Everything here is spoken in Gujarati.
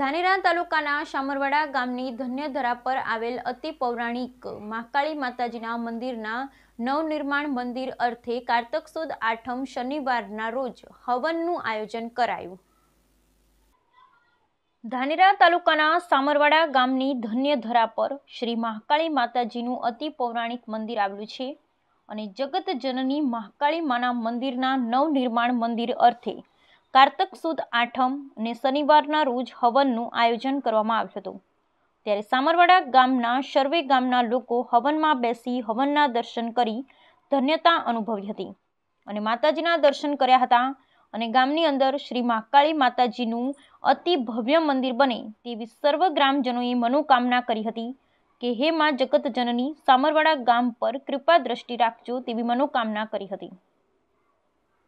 ધાનેરા તાલુકાના શામરવાડા ગામની ધન્યધરા પર આવેલ અતિ પૌરાણિક મહાકાળી માતાજીના મંદિરના નવનિર્માણ મંદિર અર્થે કારતક સુદ આઠમ શનિવારના રોજ હવનનું આયોજન કરાયું ધાનેરા તાલુકાના સામરવાડા ગામની ધન્યધરા પર શ્રી મહાકાળી માતાજીનું અતિ પૌરાણિક મંદિર આવેલું છે અને જગત જનની મહાકાળી માના મંદિરના નવનિર્માણ મંદિર અર્થે કાર્તક સુદ આઠમ અને શનિવારના રોજ હવનનું આયોજન કરવામાં આવ્યું હતું ત્યારે સામરવાડા ગામના સર્વે ગામના લોકો હવનમાં બેસી હવનના દર્શન કરી ધન્યતા અનુભવી હતી અને માતાજીના દર્શન કર્યા હતા અને ગામની અંદર શ્રી મહાકાળી માતાજીનું અતિ ભવ્ય મંદિર બને તેવી સર્વ ગ્રામજનોએ મનોકામના કરી હતી કે હે માં જગત જનની સામરવાડા ગામ પર કૃપા દ્રષ્ટિ રાખજો તેવી મનોકામના કરી હતી